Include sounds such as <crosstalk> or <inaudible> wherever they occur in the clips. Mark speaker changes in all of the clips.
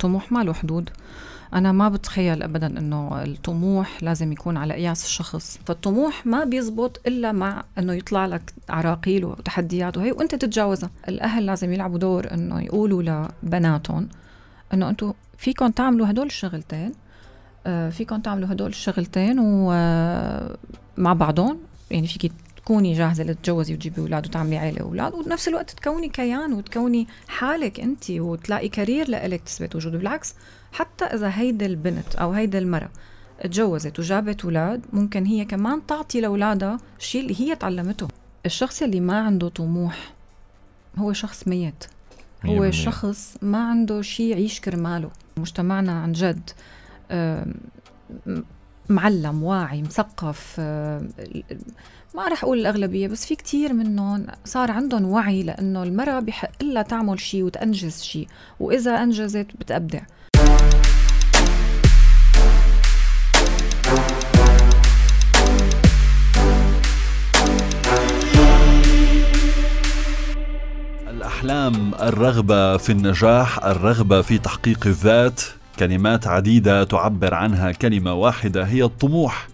Speaker 1: الطموح ما له حدود أنا ما بتخيل أبدا إنه الطموح لازم يكون على قياس الشخص فالطموح ما بيزبط إلا مع إنه يطلع لك عراقيل وتحديات وهي وأنت تتجاوزها الأهل لازم يلعبوا دور إنه يقولوا لبناتهم إنه أنتم فيكم تعملوا هدول الشغلتين آه، فيكم تعملوا هدول الشغلتين ومع آه، بعضهم يعني فيك تكوني جاهزه لتتجوزي وتجيبي اولاد وتعملي عائله اولاد وبنفس الوقت تكوني كيان وتكوني حالك انت وتلاقي كارير لإلك تثبت وجود بالعكس حتى اذا هيدي البنت او هيدي المراه تجوزت وجابت اولاد ممكن هي كمان تعطي لاولادها الشيء اللي هي تعلمته الشخص اللي ما عنده طموح هو شخص ميت هو شخص ما عنده شيء يعيش كرماله مجتمعنا عن جد معلم واعي مثقف ما رح اقول الاغلبيه بس في كثير منهم صار عندهم وعي لانه المراه بحق لها تعمل شيء وتنجز شيء واذا انجزت بتابدع
Speaker 2: الأحلام الرغبة في النجاح الرغبة في تحقيق الذات كلمات عديدة تعبر عنها كلمة واحدة هي الطموح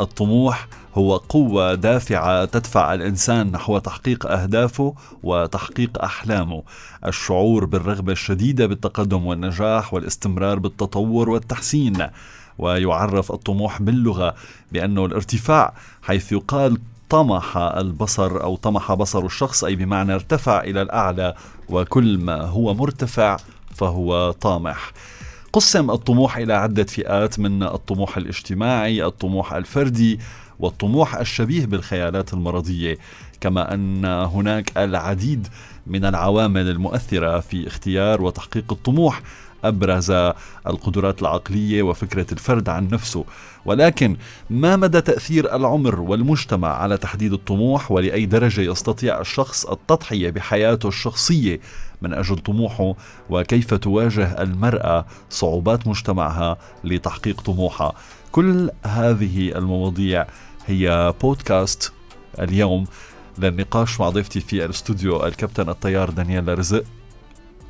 Speaker 2: الطموح هو قوة دافعة تدفع الإنسان نحو تحقيق أهدافه وتحقيق أحلامه الشعور بالرغبة الشديدة بالتقدم والنجاح والاستمرار بالتطور والتحسين ويعرف الطموح باللغة بأنه الارتفاع حيث يقال طمح البصر أو طمح بصر الشخص أي بمعنى ارتفع إلى الأعلى وكل ما هو مرتفع فهو طامح قسم الطموح إلى عدة فئات من الطموح الاجتماعي الطموح الفردي والطموح الشبيه بالخيالات المرضية كما أن هناك العديد من العوامل المؤثرة في اختيار وتحقيق الطموح أبرز القدرات العقلية وفكرة الفرد عن نفسه ولكن ما مدى تأثير العمر والمجتمع على تحديد الطموح ولأي درجة يستطيع الشخص التضحية بحياته الشخصية من أجل طموحه وكيف تواجه المرأة صعوبات مجتمعها لتحقيق طموحها كل هذه المواضيع هي بودكاست اليوم للنقاش مع ضيفتي في الاستوديو الكابتن الطيار دانيال رزق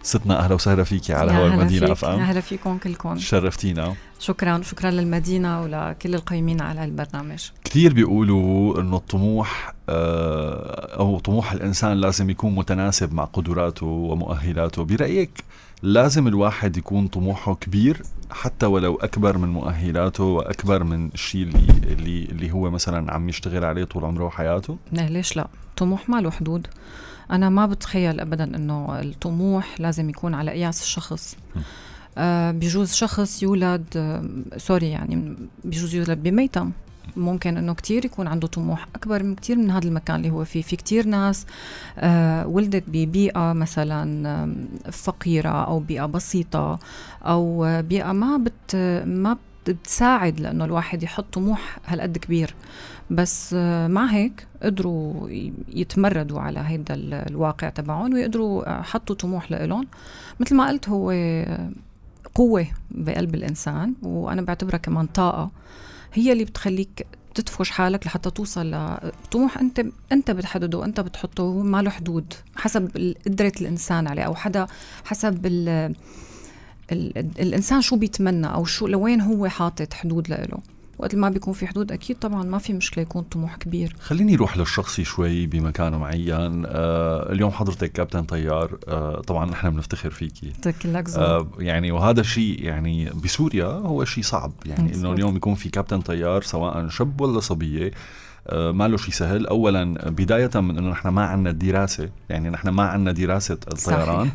Speaker 2: ستنا اهلا وسهلا فيك على هوا المدينه اف ام اهلا
Speaker 1: فيكم كلكم
Speaker 2: شرفتينا
Speaker 1: شكرا شكرا للمدينه ولكل القيمين على البرنامج
Speaker 2: كثير بيقولوا انه الطموح آه، او طموح الانسان لازم يكون متناسب مع قدراته ومؤهلاته برايك لازم الواحد يكون طموحه كبير حتى ولو اكبر من مؤهلاته واكبر من الشيء اللي اللي اللي هو مثلا عم يشتغل عليه طول عمره وحياته؟
Speaker 1: ليش لا؟ الطموح ما له حدود انا ما بتخيل ابدا انه الطموح لازم يكون على قياس الشخص آه بجوز شخص يولد آه سوري يعني بجوز يولد بميتم ممكن انه كتير يكون عنده طموح اكبر من كتير من هذا المكان اللي هو فيه في كتير ناس آه، ولدت ببيئة مثلا فقيرة او بيئة بسيطة او بيئة ما بت ما بتساعد لانه الواحد يحط طموح هالقد كبير بس آه، مع هيك قدروا يتمردوا على هيدا الواقع تبعهم ويقدروا آه، حطوا طموح لإلهم مثل ما قلت هو قوة بقلب الإنسان وأنا بعتبرها كمان طاقة هي اللي بتخليك تدفش حالك لحتى توصل لطموح انت انت بتحدده انت بتحطه ما له حدود حسب قدره الانسان عليه او حدا حسب الـ الـ الانسان شو بيتمنى او شو لوين هو حاطط حدود له وقت ما بيكون في حدود اكيد طبعا ما في مشكله يكون طموح كبير
Speaker 2: خليني اروح للشخصي شوي بمكان معين آه اليوم حضرتك كابتن طيار آه طبعا نحن بنفتخر فيكي
Speaker 1: لك آه
Speaker 2: يعني وهذا شيء يعني بسوريا هو شيء صعب يعني انه اليوم يكون في كابتن طيار سواء شب ولا صبيه آه، ما له شيء سهل اولا بدايه من انه نحن ما عندنا دراسه يعني نحن ما عندنا دراسه الطيران صحيح.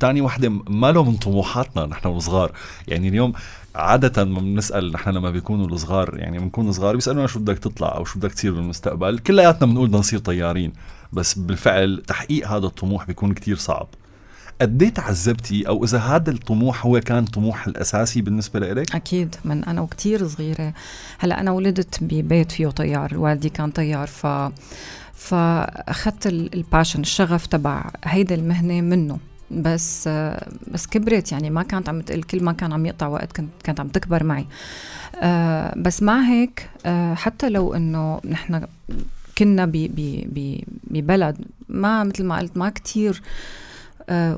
Speaker 2: ثاني آه، وحده ما له من طموحاتنا نحن وصغار يعني اليوم عادة ما بنسأل نحن لما بيكونوا الصغار يعني بنكون صغار بيسألونا شو بدك تطلع أو شو بدك تصير بالمستقبل كلياتنا بنقول بدنا نصير طيارين بس بالفعل تحقيق هذا الطموح بيكون كتير صعب قد تعذبتي او اذا هذا الطموح هو كان طموح الاساسي بالنسبه لك اكيد
Speaker 1: من انا وكتير صغيره هلا انا ولدت ببيت فيه طيار والدي كان طيار ف فاخذت الباشن الشغف تبع هيدا المهنه منه بس آه، بس كبرت يعني ما كانت عم كل ما كان عم يقطع وقت كانت كانت عم تكبر معي آه، بس مع هيك آه، حتى لو انه نحن كنا ببلد ما مثل ما قلت ما كتير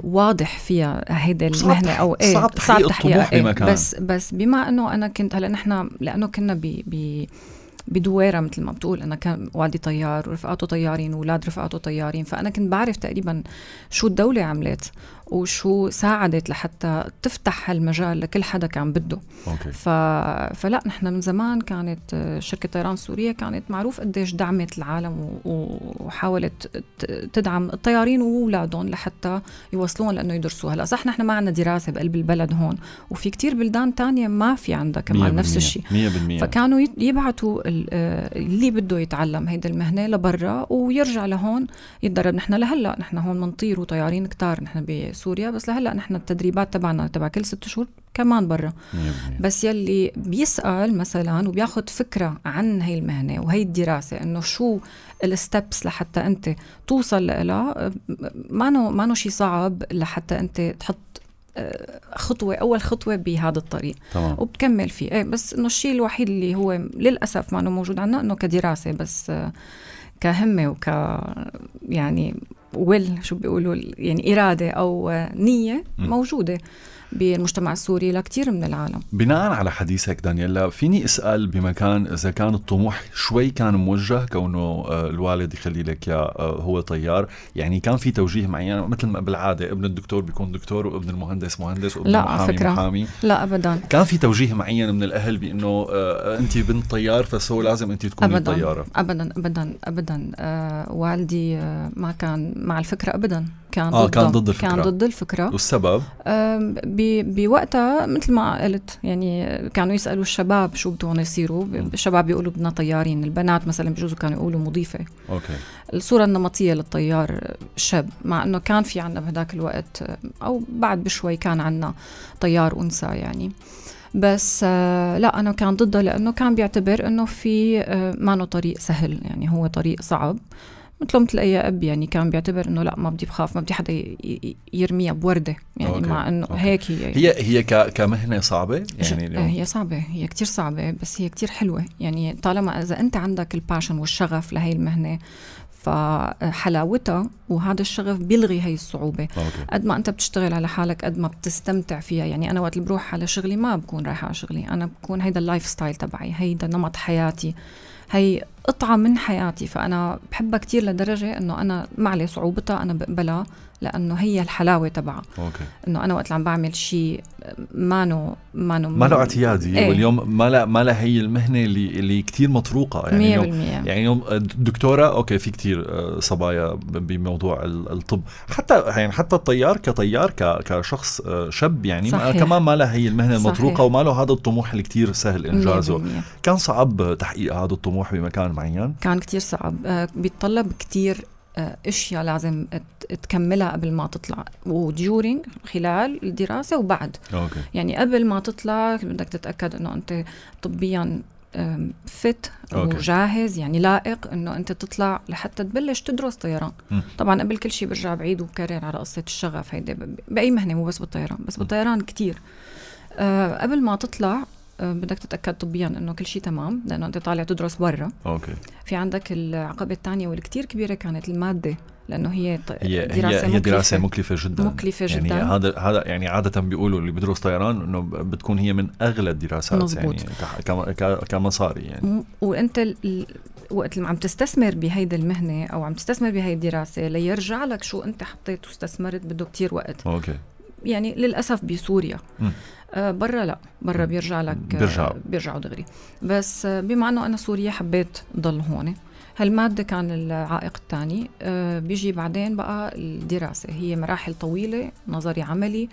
Speaker 1: واضح فيها هيدا المهنه او ايه صعب تحقيق, صعب تحقيق الطموح إيه بس بس بما انه انا كنت هلا نحن لانه كنا ب بدويرة مثل ما بتقول أنا كان والدي طيار ورفقاته طيارين وولاد رفقاته طيارين فأنا كنت بعرف تقريبا شو الدولة عملت وشو ساعدت لحتى تفتح هالمجال لكل حدا كان بده أوكي. ف... فلا نحن من زمان كانت شركة طيران سورية كانت معروف قديش دعمت العالم و... وحاولت تدعم الطيارين وأولادهم لحتى يوصلون لأنه يدرسوا هلا صح نحن ما عندنا دراسة بقلب البلد هون وفي كتير بلدان تانية ما في عندها كمان نفس الشيء فكانوا يبعثوا اللي بده يتعلم هيدا المهنة لبرا ويرجع لهون يتدرب نحن لهلا نحن هون منطير وطيارين كتار نحن بس سوريا بس لهلا نحن التدريبات تبعنا تبع كل ست شهور كمان برا بس يلي بيسال مثلا وبياخذ فكره عن هي المهنه وهي الدراسه انه شو الستبس لحتى انت توصل لها ما نو ما نو شيء صعب لحتى انت تحط آه، خطوة أول خطوة بهذا الطريق طبعا. وبتكمل فيه إيه بس إنه الشيء الوحيد اللي هو للأسف ما إنه موجود عنا إنه كدراسة بس آه، كهمة وك يعني ويل شو بيقولوا يعني اراده او آه، نيه موجوده بالمجتمع السوري لكثير من العالم
Speaker 2: بناء على حديثك دانيلا فيني اسال بمكان اذا كان الطموح شوي كان موجه كونه آه، الوالد يخلي لك يا آه، هو طيار يعني كان في توجيه معين مثل ما بالعاده ابن الدكتور بيكون دكتور وابن المهندس مهندس وابن لا المحامي فكرة. محامي لا ابدا كان في توجيه معين من الاهل بانه آه، انت بنت طيار فسو لازم انت تكوني أبداً. طياره
Speaker 1: ابدا ابدا ابدا ابدا أه والدي ما كان مع الفكره ابدا كان آه كان ضد الفكره كان ضد الفكره والسبب بوقتها مثل ما قلت يعني كانوا يسالوا الشباب شو بدهم يصيروا الشباب بيقولوا بدنا طيارين البنات مثلا بجوز كانوا يقولوا مضيفه اوكي الصوره النمطيه للطيار شاب مع انه كان في عندنا بهداك الوقت او بعد بشوي كان عندنا طيار انثى يعني بس آه، لا انا كان ضده لانه كان بيعتبر انه في آه ما طريق سهل يعني هو طريق صعب مثله مثل اي اب يعني كان بيعتبر انه لا ما بدي بخاف ما بدي حدا يرميها بورده يعني أوكي. مع انه أوكي. هيك هي هي
Speaker 2: هي كمهنه صعبه يعني اليوم. هي
Speaker 1: صعبه هي كتير صعبه بس هي كتير حلوه يعني طالما اذا انت عندك الباشن والشغف لهي المهنه فحلاوتها وهذا الشغف بيلغي هي الصعوبة أوكي. قد ما أنت بتشتغل على حالك قد ما بتستمتع فيها يعني أنا وقت اللي بروح على شغلي ما بكون رايحة على شغلي أنا بكون هيدا اللايف ستايل تبعي هيدا نمط حياتي هي قطعة من حياتي فأنا بحبها كتير لدرجة أنه أنا معلي صعوبتها أنا بقبلها لانه هي الحلاوه تبعها اوكي انه انا وقت اللي عم بعمل شيء مانو مانو مانو اعتيادي ايه؟
Speaker 2: واليوم ما لا ما لا هي المهنه اللي اللي كثير مطروقه يعني 100% يوم يعني يوم الدكتوره آه، اوكي في كثير آه، صبايا بموضوع الطب حتى يعني حتى الطيار كطيار كشخص آه، شاب يعني صحيح. ما كمان ما لا هي المهنه المطروقه وما له هذا الطموح اللي كثير سهل انجازه كان صعب تحقيق هذا الطموح بمكان معين
Speaker 1: كان كثير صعب بيتطلب كثير اشياء لازم تكملها قبل ما تطلع وديورينج خلال الدراسه وبعد أوكي. يعني قبل ما تطلع بدك تتاكد انه انت طبيا فت وجاهز يعني لائق انه انت تطلع لحتى تبلش تدرس طيران م. طبعا قبل كل شيء برجع بعيد وكرر على قصه الشغف هيدي باي مهنه مو بس بالطيران بس بالطيران كتير آه، قبل ما تطلع بدك تتاكد طبيا انه كل شيء تمام لانه انت طالع تدرس برا اوكي في عندك العقبه الثانيه والكثير كبيره كانت الماده لانه هي هي دراسه هي, هي دراسه مكلفه جدا مكلفه يعني جدا يعني
Speaker 2: هذا هذا يعني عاده بيقولوا اللي بدرس طيران انه بتكون هي من اغلى الدراسات مزبوط. يعني كمصاري يعني
Speaker 1: وانت وقت اللي عم تستثمر بهيدي المهنه او عم تستثمر بهي الدراسه ليرجع لك شو انت حطيت واستثمرت بده كتير وقت اوكي يعني للاسف بسوريا م. آه، برا لا برا بيرجع لك آه، بيرجعوا بيرجعوا دغري بس آه، بما انه انا سوريه حبيت ضل هون هالمادة كان العائق الثاني بيجي بعدين بقى الدراسة هي مراحل طويلة نظري عملي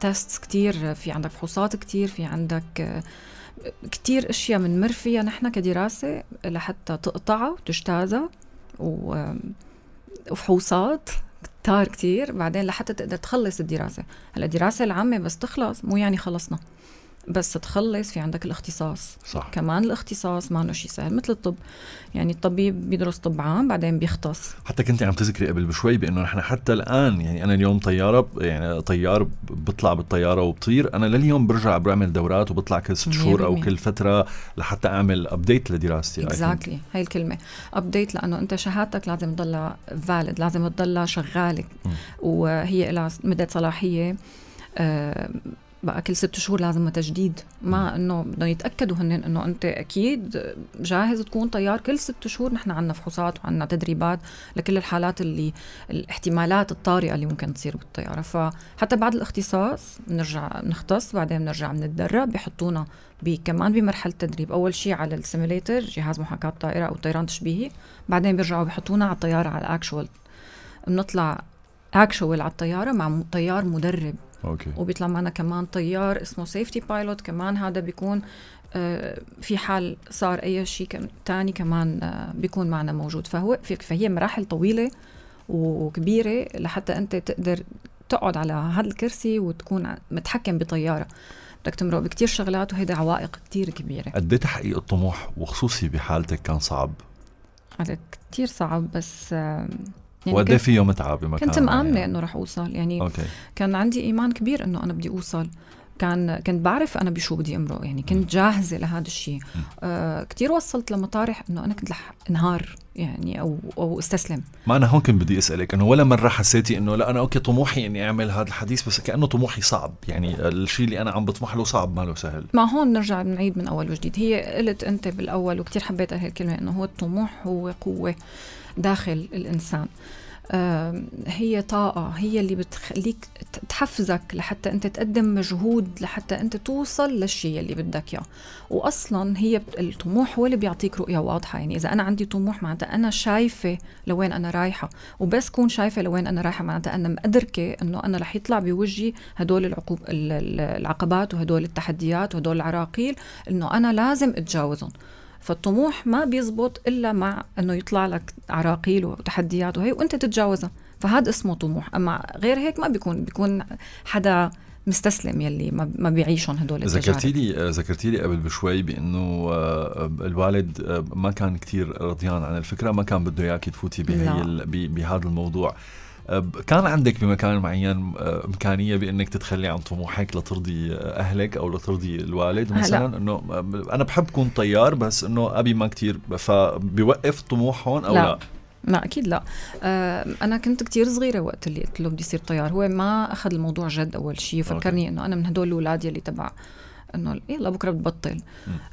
Speaker 1: تيستس كتير في عندك فحوصات كتير في عندك كتير اشياء بنمر فيها نحن كدراسة لحتى تقطعها وتجتازها وفحوصات تار كتير بعدين لحتى تقدر تخلص الدراسة هلا الدراسة العامة بس تخلص مو يعني خلصنا بس تخلص في عندك الاختصاص صح. كمان الاختصاص ما شيء سهل مثل الطب يعني الطبيب بيدرس طب عام بعدين بيختص
Speaker 2: حتى كنت عم تذكري قبل بشوي بانه نحن حتى الان يعني انا اليوم طياره يعني طيار بطلع بالطياره وبطير انا لليوم برجع بعمل دورات وبطلع كل ست شهور او كل فتره لحتى اعمل ابديت لدراستي اكزاكتلي exactly.
Speaker 1: هاي الكلمه ابديت لانه انت شهادتك لازم تضلها فاليد لازم تضلها شغاله وهي لها مده صلاحيه آه، بقى كل ست شهور لازم تجديد مع انه بدهم يتاكدوا هن انه انت اكيد جاهز تكون طيار كل ست شهور نحن عندنا فحوصات وعندنا تدريبات لكل الحالات اللي الاحتمالات الطارئه اللي ممكن تصير بالطياره فحتى بعد الاختصاص بنرجع بنختص بعدين بنرجع بنتدرب بحطونا كمان بمرحله تدريب اول شيء على السيميليتر جهاز محاكاه طائره او طيران تشبيهي بعدين بيرجعوا بحطونا على الطياره على الاكشوال بنطلع اكشوال على الطياره مع طيار مدرب اوكي وبيطلع معنا كمان طيار اسمه سيفتي بايلوت كمان هذا بيكون آه، في حال صار اي شيء ثاني كمان آه، بيكون معنا موجود فهو فهي مراحل طويله وكبيره لحتى انت تقدر تقعد على هذا الكرسي وتكون متحكم بطياره بدك تمرق بكتير شغلات وهيدا عوائق كتير كبيرة
Speaker 2: قد إيه تحقيق الطموح وخصوصي بحالتك كان صعب؟
Speaker 1: كتير صعب بس يعني وقد إيه في يوم تعب بمكان كنت مآمنة يعني. انه رح اوصل يعني أوكي. كان عندي ايمان كبير انه انا بدي اوصل كان كنت بعرف انا بشو بدي امرق يعني كنت جاهزه لهذا الشيء آه كثير وصلت لمطارح انه انا كنت رح انهار يعني او او استسلم
Speaker 2: ما انا هون كنت بدي اسالك انه ولا مره حسيتي انه لا انا اوكي طموحي اني اعمل هذا الحديث بس كانه طموحي صعب يعني الشيء اللي انا عم بطمح له صعب ما له سهل
Speaker 1: ما هون نرجع بنعيد من اول وجديد هي قلت انت بالاول وكثير حبيت هالكلمه انه هو الطموح هو قوه داخل الإنسان هي طاقة هي اللي بتخليك تحفزك لحتى أنت تقدم مجهود لحتى أنت توصل للشيء اللي بدك إياه وأصلا هي الطموح هو اللي بيعطيك رؤية واضحة يعني إذا أنا عندي طموح معناتها أنا شايفة لوين أنا رايحة وبس كون شايفة لوين أنا رايحة معناتها أنا مأدركة أنه أنا رح يطلع بوجهي هدول العقوب العقبات وهدول التحديات وهدول العراقيل أنه أنا لازم أتجاوزهم فالطموح ما بيزبط الا مع انه يطلع لك عراقيل وتحديات وهي وانت تتجاوزها فهذا اسمه طموح اما غير هيك ما بيكون بيكون حدا مستسلم يلي ما بيعيشهم هدول ذكرتي
Speaker 2: لي ذكرتي لي قبل بشوي بانه آه، الوالد آه، ما كان كثير رضيان عن الفكره ما كان بده اياك تفوتي بهي بهذا الموضوع كان عندك بمكان معين امكانيه بانك تتخلي عن طموحك لترضي اهلك او لترضي الوالد مثلا انه انا بحب كون طيار بس انه ابي ما كتير فبيوقف الطموح هون او لا, لا.
Speaker 1: لا اكيد لا آه، انا كنت كتير صغيره وقت اللي قلت له بدي يصير طيار هو ما اخذ الموضوع جد اول شيء فكرني انه انا من هدول الاولاد يلي تبع انه يلا بكره بتبطل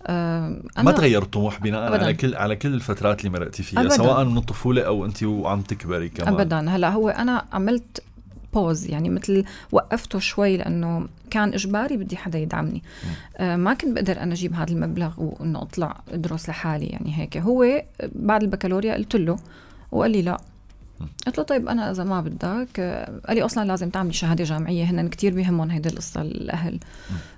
Speaker 1: آه ما تغير الطموح
Speaker 2: بناء على كل على كل الفترات اللي مرقتي فيها أبداً. سواء من الطفوله او انت وعم تكبري كمان ابدا
Speaker 1: هلا هو انا عملت بوز يعني مثل وقفته شوي لانه كان اجباري بدي حدا يدعمني آه ما كنت بقدر انا اجيب هذا المبلغ وانه اطلع ادرس لحالي يعني هيك هو بعد البكالوريا قلت له وقال لي لا قلت له طيب انا اذا ما بدك قال لي اصلا لازم تعملي شهاده جامعيه هن كثير بيهمهم هيدي القصه الاهل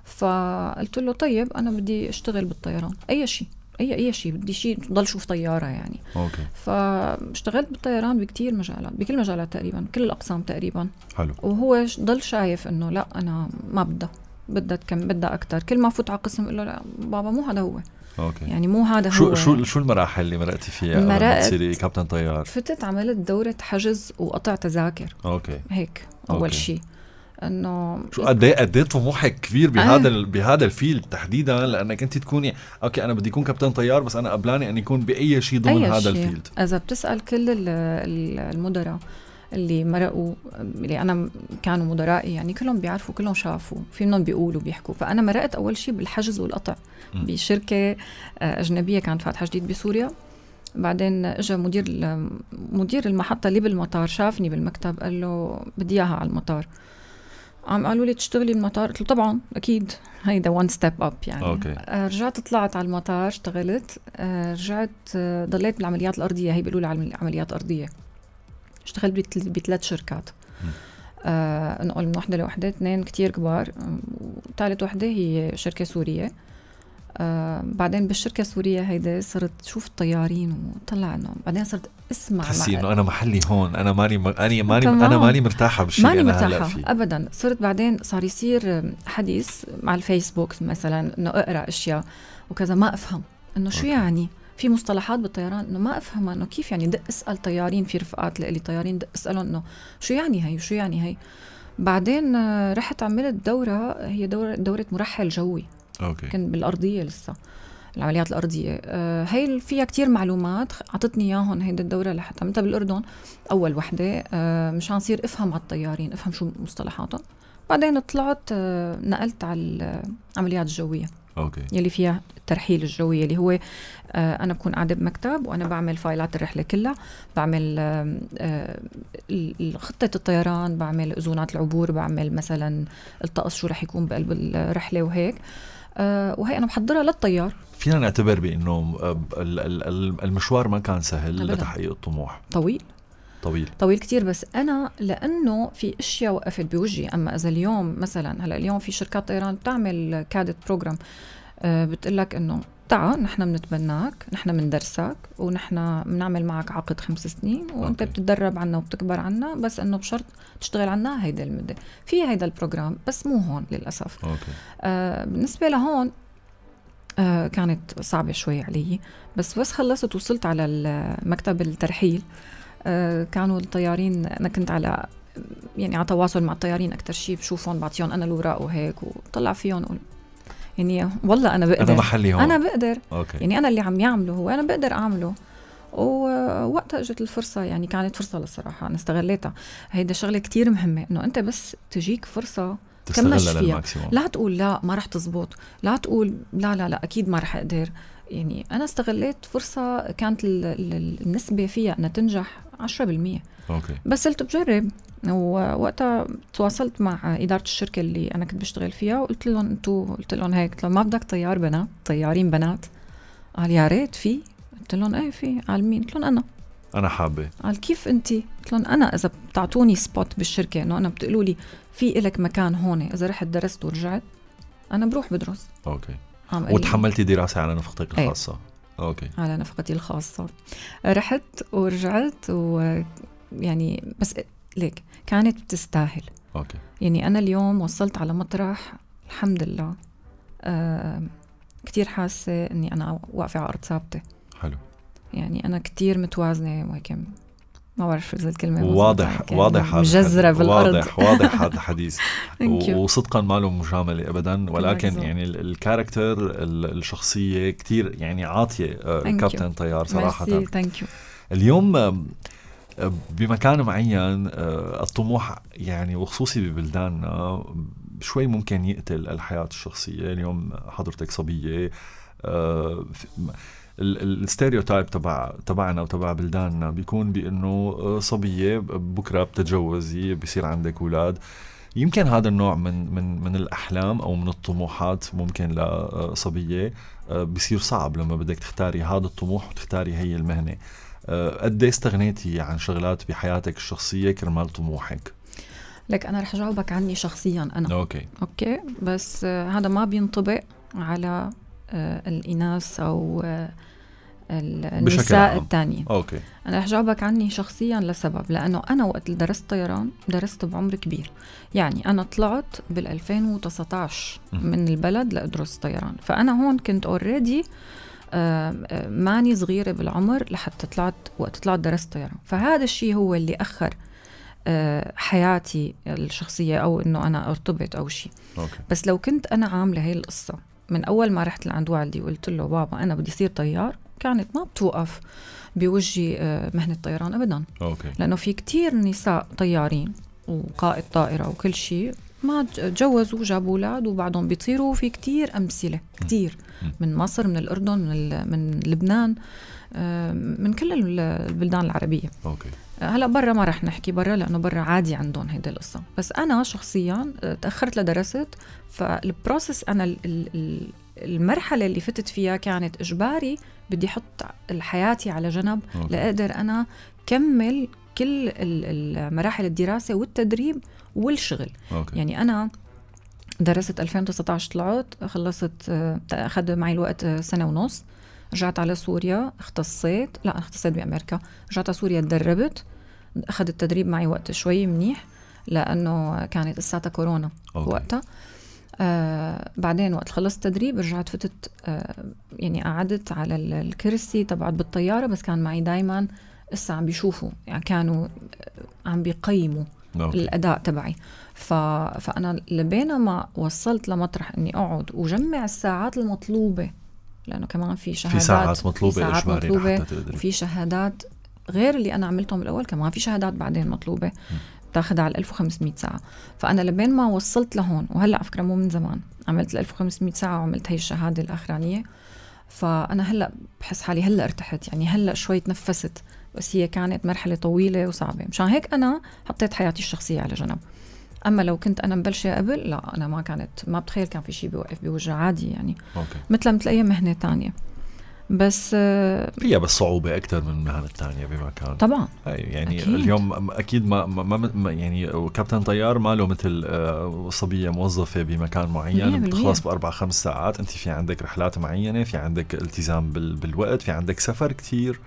Speaker 1: فقلت له طيب انا بدي اشتغل بالطيران اي شيء اي اي شيء بدي شيء ضل شوف طياره يعني اوكي فاشتغلت بالطيران بكثير مجالات بكل مجالات تقريبا كل الاقسام تقريبا حلو وهو ضل شايف انه لا انا ما بدها بدها تكمل بدها اكثر كل ما فوت على قسم بقول له لا بابا مو هذا هو أوكي. يعني مو هذا هو شو شو
Speaker 2: شو المراحل اللي مرقتي فيها مرقت تصيري كابتن طيار
Speaker 1: فتت عملت دوره حجز وقطع تذاكر اوكي هيك اول شيء انه شو قد
Speaker 2: ايه قد ايه طموحك كبير بهذا آه. بهذا الفيلد تحديدا لانك انت تكوني اوكي انا بدي اكون كابتن طيار بس انا قبلاني اني اكون باي شيء ضمن أي هذا شي. الفيلد
Speaker 1: اذا بتسال كل المدراء اللي مرقوا اللي انا كانوا مدرائي يعني كلهم بيعرفوا كلهم شافوا في منهم بيقولوا بيحكوا فانا مرقت اول شيء بالحجز والقطع بشركه آه، اجنبيه كانت فاتحه جديد بسوريا بعدين اجى مدير مدير المحطه اللي بالمطار شافني بالمكتب قال له بدي اياها على المطار عم قالوا لي تشتغلي بالمطار قلت له طبعا اكيد هيدا وان ستيب اب يعني أوكي. آه، رجعت طلعت على المطار اشتغلت آه، رجعت ضليت بالعمليات الارضيه هي بيقولوا لي عمليات ارضيه اشتغلت بثلاث شركات آه نقول من وحده لوحده اثنين كتير كبار وثالث وحده هي شركه سوريه آه بعدين بالشركه السوريه هيدا صرت شوف الطيارين وطلع عنهم بعدين صرت اسمع تحسي
Speaker 2: انه انا محلي هون انا ماني م... انا <laughs> ماني انا ماني مرتاحه بالشيء ماني مرتاحه فيه.
Speaker 1: ابدا صرت بعدين صار يصير حديث مع الفيسبوك مثلا انه اقرا اشياء وكذا ما افهم انه شو أوكي. يعني في مصطلحات بالطيران انه ما افهمها انه كيف يعني دق اسال طيارين في رفقات لإلي طيارين دق اسالهم انه شو يعني هي وشو يعني هي بعدين آه، رحت عملت دوره هي دوره دوره مرحل جوي اوكي كان بالارضيه لسه العمليات الارضيه آه هي فيها كتير معلومات اعطتني اياهم هيدي الدوره لحتى عملتها بالاردن اول وحده آه مشان صير افهم على الطيارين افهم شو مصطلحاتهم بعدين طلعت آه نقلت على العمليات الجويه اوكي يلي فيها الترحيل الجوي اللي هو آه، انا بكون قاعده بمكتب وانا بعمل فايلات الرحله كلها بعمل آه، خطه الطيران بعمل اذونات العبور بعمل مثلا الطقس شو رح يكون بقلب الرحله وهيك آه، وهي انا محضرها للطيار
Speaker 2: فينا نعتبر بانه المشوار ما كان سهل لتحقيق الطموح طويل طويل
Speaker 1: طويل كتير بس انا لانه في اشياء وقفت بوجهي اما اذا اليوم مثلا هلا اليوم في شركات طيران بتعمل كادت بروجرام بتقول لك انه تعا نحن بنتبناك نحن بندرسك ونحن بنعمل معك عقد خمس سنين وانت أوكي. بتتدرب عنا وبتكبر عنا بس انه بشرط تشتغل عنا هيدا المده في هيدا البروجرام بس مو هون للاسف أوكي. آه بالنسبه لهون آه كانت صعبة شوي علي بس بس خلصت وصلت على مكتب الترحيل آه كانوا الطيارين أنا كنت على يعني على تواصل مع الطيارين اكثر شيء بشوفهم بعطيهم أنا الأوراق وهيك وطلع فيهم يعني والله انا بقدر انا محلي هون انا بقدر أوكي. يعني انا اللي عم يعمله هو انا بقدر اعمله ووقتها اجت الفرصه يعني كانت فرصه للصراحه انا استغليتها هيدا شغله كتير مهمه انه انت بس تجيك فرصه تستغلها للماكسيموم لا تقول لا ما رح تزبط لا تقول لا لا لا اكيد ما رح اقدر يعني انا استغليت فرصه كانت النسبه فيها انها تنجح 10% اوكي بس قلت بجرب ووقتها تواصلت مع اداره الشركه اللي انا كنت بشتغل فيها وقلت لهم انتو قلت لهم هيك قلت لهم ما بدك طيار بنات طيارين بنات قال يا ريت في قلت لهم ايه في قال مين قلت لهم انا انا حابه قال كيف انت قلت لهم انا اذا بتعطوني سبوت بالشركه انه انا بتقولوا لي في إلك مكان هون اذا رحت درست ورجعت انا بروح بدرس
Speaker 2: اوكي وتحملتي دراسة على نفقتك إيه. الخاصة أي. أوكي
Speaker 1: على نفقتي الخاصة رحت ورجعت و يعني بس ليك كانت بتستاهل أوكي يعني أنا اليوم وصلت على مطرح الحمد لله آه كتير حاسة إني أنا واقفة على أرض ثابتة حلو يعني أنا كتير متوازنة وهيك ما بعرف اذا الكلمه واضح يعني واضح مجزره بالارض واضح واضح هذا <laughs> الحديث
Speaker 2: وصدقا ما له مجامله ابدا ولكن يعني الكاركتر الشخصيه كثير يعني عاطيه آه، كابتن طيار صراحه ثانك يو اليوم آه، بمكان معين آه، الطموح يعني وخصوصي ببلداننا شوي ممكن يقتل الحياه الشخصيه اليوم حضرتك صبيه الستيريوتايب تبع تبعنا وتبع بلداننا بيكون بانه آه، صبيه بكره بتتجوزي بصير عندك اولاد يمكن هذا النوع من من من الاحلام او من الطموحات ممكن لصبيه آه، آه، بصير صعب لما بدك تختاري هذا الطموح وتختاري هي المهنه قد إيه استغنيتي عن شغلات بحياتك الشخصيه كرمال طموحك
Speaker 1: لك انا رح جاوبك عني شخصيا انا اوكي اوكي بس هذا ما بينطبق على الاناث او النساء الثانية اوكي انا رح جاوبك عني شخصيا لسبب لانه انا وقت درست طيران درست بعمر كبير يعني انا طلعت بال 2019 من البلد لادرس طيران فانا هون كنت اوريدي آه، آه، ماني صغيرة بالعمر لحتى طلعت وقت طلعت درست طيران فهذا الشيء هو اللي أخر آه، حياتي الشخصية أو أنه أنا ارتبط أو شيء أوكي. بس لو كنت أنا عاملة هاي القصة من أول ما رحت لعند والدي وقلت له بابا أنا بدي أصير طيار كانت ما بتوقف بوجه آه، مهنة الطيران أبدا أوكي. لأنه في كتير نساء طيارين وقائد طائرة وكل شيء ما تجوزوا وجابوا اولاد وبعدهم بيطيروا في كتير امثله كتير من مصر من الاردن من من لبنان آه، من كل البلدان العربيه اوكي هلا برا ما رح نحكي برا لانه برا عادي عندهم هيدي القصه بس انا شخصيا آه، تاخرت لدرست فالبروسس انا ال ال المرحله اللي فتت فيها كانت اجباري بدي احط حياتي على جنب لاقدر انا كمل كل مراحل الدراسه والتدريب والشغل أوكي. يعني انا درست 2019 طلعت خلصت اخذ معي الوقت سنه ونص رجعت على سوريا اختصيت لا اختصيت بامريكا رجعت على سوريا تدربت اخذ التدريب معي وقت شوي منيح لانه كانت لساتها كورونا أوكي. وقتها آه بعدين وقت خلصت تدريب رجعت فتت آه يعني قعدت على الكرسي تبعت بالطياره بس كان معي دائما اسا عم بيشوفوا يعني كانوا آه، عم بيقيموا أوكي. الاداء تبعي ف... فانا لبينما وصلت لمطرح اني اقعد وجمع الساعات المطلوبه لانه كمان في شهادات في ساعات مطلوبه في ساعات مطلوبه وفي شهادات غير اللي انا عملتهم بالاول كمان في شهادات بعدين مطلوبه بتاخذها على 1500 ساعة فأنا لبين ما وصلت لهون وهلأ على فكرة مو من زمان عملت ال 1500 ساعة وعملت هي الشهادة الأخرانية فأنا هلأ بحس حالي هلأ ارتحت يعني هلأ شوي تنفست بس هي كانت مرحلة طويلة وصعبة مشان هيك أنا حطيت حياتي الشخصية على جنب اما لو كنت انا مبلشه قبل لا انا ما كانت ما بتخيل كان في شيء بيوقف بوجه عادي يعني أوكي. مثل مثل اي مهنه ثانيه بس
Speaker 2: فيها بس صعوبة أكثر من المهن الثانية بما كان طبعا يعني أكيد. اليوم أكيد ما, ما, ما يعني كابتن طيار ما له مثل آه، صبية موظفة بمكان معين بتخلص بأربع خمس ساعات أنت في عندك رحلات معينة في عندك التزام بالوقت في عندك سفر كثير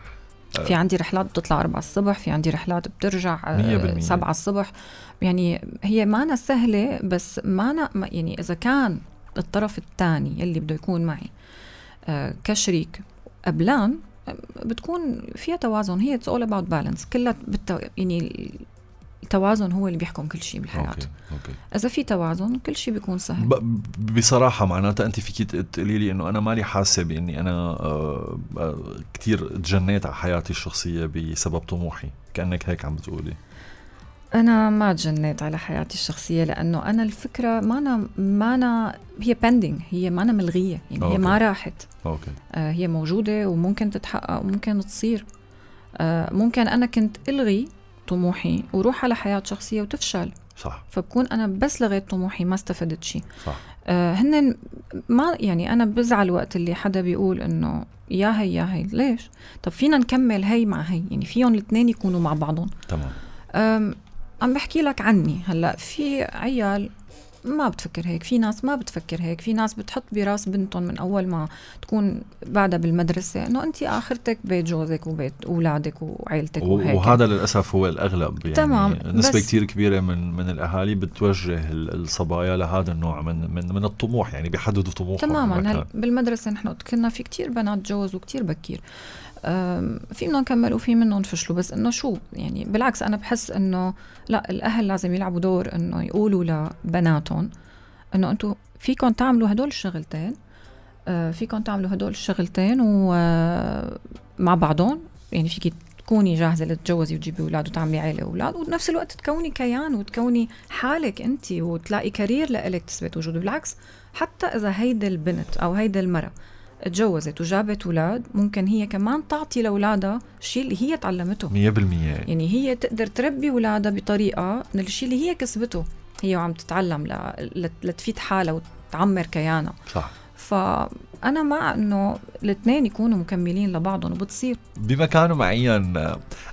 Speaker 2: آه. في عندي
Speaker 1: رحلات بتطلع 4 الصبح في عندي رحلات بترجع 7 آه، الصبح يعني هي مانا سهلة بس مانا يعني إذا كان الطرف الثاني اللي بده يكون معي كشريك قبلان بتكون فيها توازن هي اتس اول اباوت بالانس كلها بالتو... يعني التوازن هو اللي بيحكم كل شيء بالحياه أوكي. أوكي. اذا في توازن كل شيء بيكون سهل
Speaker 2: ب... بصراحه معناتها انت فيك تقولي لي انه انا مالي حاسه باني انا آه، آه، كثير تجنيت على حياتي الشخصيه بسبب طموحي كانك هيك عم بتقولي
Speaker 1: انا ما تجنيت على حياتي الشخصيه لانه انا الفكره ما انا ما أنا هي pending هي ما أنا ملغيه يعني هي ما راحت أوكي. آه هي موجوده وممكن تتحقق وممكن تصير آه ممكن انا كنت الغي طموحي وروح على حياه شخصيه وتفشل صح فبكون انا بس لغيت طموحي ما استفدت شيء صح آه هن ما يعني انا بزعل وقت اللي حدا بيقول انه يا هي يا هي ليش طب فينا نكمل هي مع هي يعني فيهم الاثنين يكونوا مع بعضهم تمام عم بحكي لك عني هلا في عيال ما بتفكر هيك في ناس ما بتفكر هيك في ناس بتحط براس بنتهم من اول ما تكون بعدها بالمدرسه انه انت اخرتك بيت جوزك وبيت اولادك وعيلتك وهيك وهذا
Speaker 2: للاسف هو الاغلب يعني تمام نسبه كثير كبيره من من الاهالي بتوجه الصبايا لهذا النوع من من, من الطموح يعني بيحددوا طموحهم تماما
Speaker 1: بالمدرسه نحن كنا في كثير بنات جوز وكثير بكير في منهم كملوا في منهم فشلوا بس انه شو يعني بالعكس انا بحس انه لا الاهل لازم يلعبوا دور انه يقولوا لبناتهم انه انتم فيكم تعملوا هدول الشغلتين أه، فيكم تعملوا هدول الشغلتين ومع أه، بعضهم يعني فيك تكوني جاهزة لتتجوزي وتجيبي أولاد وتعملي عائلة وأولاد وبنفس الوقت تكوني كيان وتكوني حالك أنت وتلاقي كارير لإلك تثبت وجوده بالعكس حتى إذا هيدي البنت أو هيدي المرأة تجوزت وجابت اولاد ممكن هي كمان تعطي لاولادها الشيء اللي هي تعلمته 100% يعني هي تقدر تربي اولادها بطريقه من الشيء اللي هي كسبته هي وعم تتعلم لتفيد حالها وتعمر كيانها صح فأنا مع أنه الاثنين يكونوا مكملين لبعضهم وبتصير
Speaker 2: بمكان معين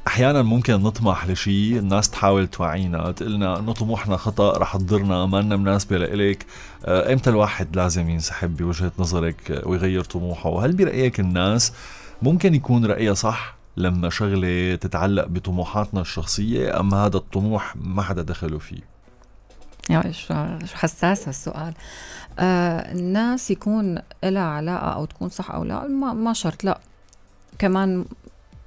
Speaker 2: أحيانا ممكن نطمح لشيء الناس تحاول توعينا تقلنا أنه طموحنا خطأ رح تضرنا ما لنا مناسبة لإلك آه، إمتى الواحد لازم ينسحب بوجهة نظرك ويغير طموحه وهل برأيك الناس ممكن يكون رأيها صح لما شغلة تتعلق بطموحاتنا الشخصية أم هذا الطموح ما حدا دخله فيه؟
Speaker 1: يا شو حساس هالسؤال آه الناس يكون لها علاقه او تكون صح او لا ما, ما شرط لا كمان